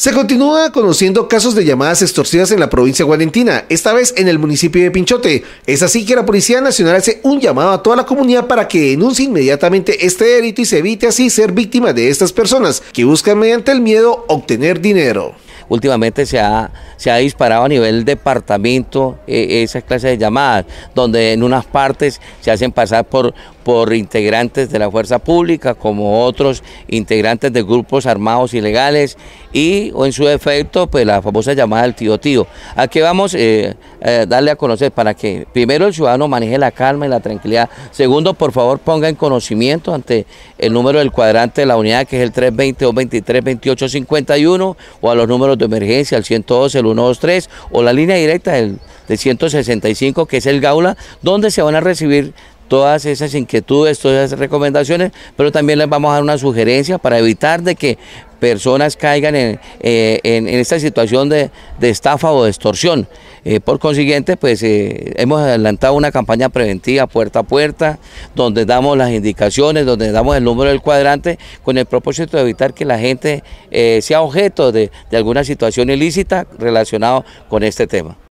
Se continúa conociendo casos de llamadas extorsivas en la provincia guarentina, esta vez en el municipio de Pinchote. Es así que la Policía Nacional hace un llamado a toda la comunidad para que denuncie inmediatamente este delito y se evite así ser víctima de estas personas que buscan mediante el miedo obtener dinero. Últimamente se ha, se ha disparado a nivel departamento eh, esas clases de llamadas, donde en unas partes se hacen pasar por, por integrantes de la fuerza pública como otros integrantes de grupos armados ilegales y o en su efecto pues la famosa llamada del tío tío. Aquí vamos a eh, eh, darle a conocer para que primero el ciudadano maneje la calma y la tranquilidad. Segundo, por favor ponga en conocimiento ante el número del cuadrante de la unidad que es el 320 o 23 28 51 o a los números de emergencia el 112, el 123 o la línea directa del de 165 que es el Gaula, donde se van a recibir todas esas inquietudes, todas esas recomendaciones, pero también les vamos a dar una sugerencia para evitar de que personas caigan en, eh, esta situación de, estafa o de extorsión. Eh, por consiguiente, pues eh, hemos adelantado una campaña preventiva puerta a puerta, donde damos las indicaciones, donde damos el número del cuadrante, con el propósito de evitar que la gente sea objeto de, de alguna situación ilícita relacionada con este tema.